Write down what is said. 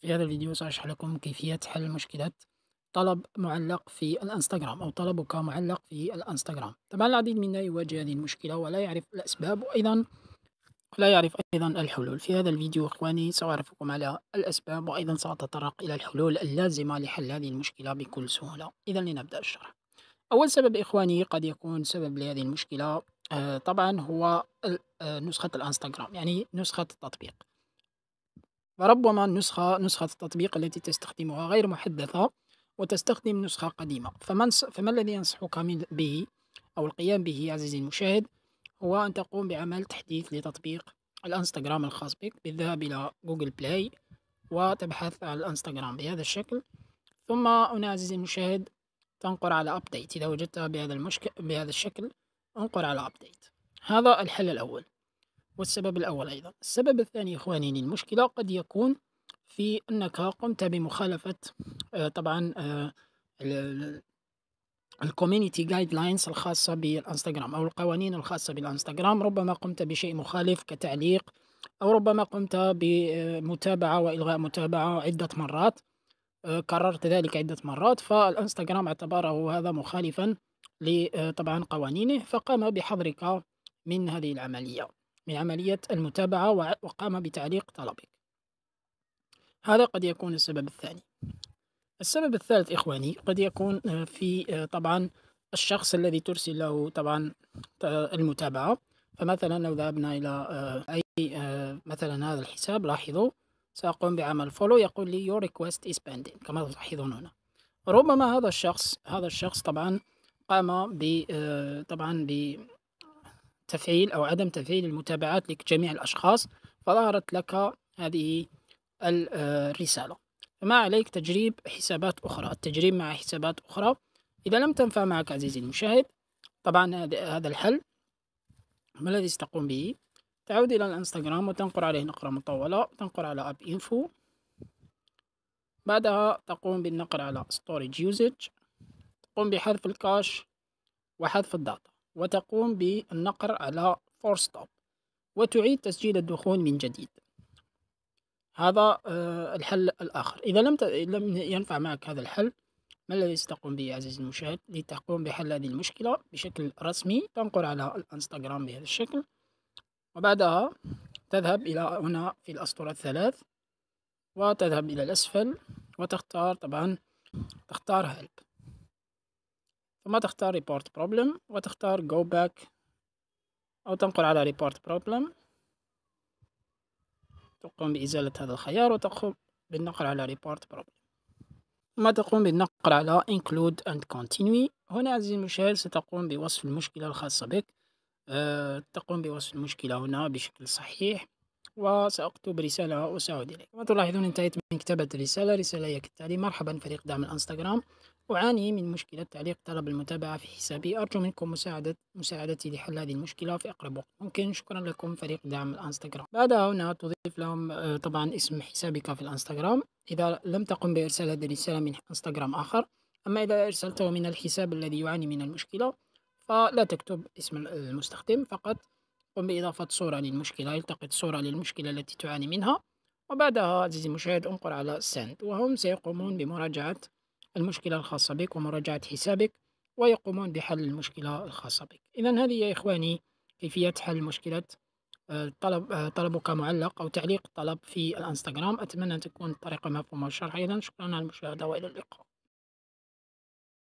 في هذا الفيديو سأشرح لكم كيفية حل مشكلة طلب معلق في الانستغرام أو طلبك معلق في الانستغرام طبعا العديد منا يواجه هذه المشكلة ولا يعرف الأسباب وأيضا لا يعرف أيضا الحلول في هذا الفيديو إخواني سأعرفكم على الأسباب وأيضا سأتطرق إلى الحلول اللازمة لحل هذه المشكلة بكل سهولة إذا لنبدأ الشرح أول سبب إخواني قد يكون سبب لهذه المشكلة آه، طبعا هو آه، نسخة الانستغرام يعني نسخة التطبيق فربما النسخة نسخة التطبيق التي تستخدمها غير محدثة وتستخدم نسخة قديمة فمن فما الذي أنصحك به أو القيام به عزيزي المشاهد هو أن تقوم بعمل تحديث لتطبيق الانستغرام الخاص بك بالذهاب إلى جوجل بلاي وتبحث عن الانستغرام بهذا الشكل ثم هنا عزيزي المشاهد تنقر على أبديت إذا وجدتها بهذا, المشك... بهذا الشكل انقر على أبديت هذا الحل الأول والسبب الأول أيضا السبب الثاني إخواني المشكلة قد يكون في أنك قمت بمخالفة آه، طبعا الكوميونيتي جايد لاينز الخاصة بالانستغرام أو القوانين الخاصة بالانستغرام ربما قمت بشيء مخالف كتعليق أو ربما قمت بمتابعة وإلغاء متابعة عدة مرات آه، كررت ذلك عدة مرات فالانستغرام اعتبره هذا مخالفا لطبعا آه، قوانينه فقام بحظرك من هذه العملية من عملية المتابعة وقام بتعليق طلبك هذا قد يكون السبب الثاني السبب الثالث إخواني قد يكون آه، في آه، طبعا الشخص الذي ترسل له طبعا آه، المتابعة فمثلا لو ذهبنا إلى أي مثلا هذا الحساب لاحظوا سأقوم بعمل فولو يقول لي your request is pending كما تلاحظون هنا ربما هذا الشخص هذا الشخص طبعا قام ب طبعا ب تفعيل أو عدم تفعيل المتابعات لجميع الأشخاص فظهرت لك هذه آه، الرسالة فما عليك تجريب حسابات أخرى التجريب مع حسابات أخرى إذا لم تنفع معك عزيزي المشاهد طبعا هذا الحل ما الذي ستقوم به تعود إلى الانستغرام وتنقر عليه نقرة مطولة تنقر على أب إنفو بعدها تقوم بالنقر على storage usage تقوم بحذف الكاش وحذف الداتا وتقوم بالنقر على فور ستوب وتعيد تسجيل الدخول من جديد هذا آه، الحل الآخر إذا لم لم ينفع معك هذا الحل ما الذي ستقوم به عزيزي المشاهد لتقوم بحل هذه المشكلة بشكل رسمي تنقر على الانستغرام بهذا الشكل وبعدها تذهب إلى هنا في الأسطورة الثلاث وتذهب إلى الأسفل وتختار طبعا تختار هلب ثم تختار report problem وتختار go back أو تنقل على report problem تقوم بإزالة هذا الخيار وتقوم بالنقل على report problem ثم تقوم بالنقل على include and continue هنا عزيزي المشاهد ستقوم بوصف المشكلة الخاصة بك أه تقوم بوصف المشكلة هنا بشكل صحيح وسأكتب رسالة وسأعود إليك كما تلاحظون انتهيت من كتابة الرسالة رسالة هي كالتالي مرحبا فريق دعم الانستغرام أعاني من مشكلة تعليق طلب المتابعة في حسابي أرجو منكم مساعدة مساعدتي لحل هذه المشكلة في أقرب وقت ممكن شكرا لكم فريق دعم الانستغرام بعد هنا تضيف لهم آه، طبعا اسم حسابك في الانستغرام إذا لم تقم بإرسال هذه الرسالة من انستغرام آخر أما إذا أرسلته من الحساب الذي يعاني من المشكلة فلا تكتب اسم المستخدم فقط قم بإضافة صورة للمشكلة التقط صورة للمشكلة التي تعاني منها وبعدها عزيزي المشاهد انقر على سند وهم سيقومون بمراجعة المشكلة الخاصة بك ومراجعة حسابك ويقومون بحل المشكلة الخاصة بك إذا هذه يا إخواني كيفية حل مشكلة آه، طلب آه، طلبك معلق أو تعليق طلب في الانستغرام أتمنى أن تكون الطريقة مفهومة الشرح أيضا شكرا على المشاهدة وإلى اللقاء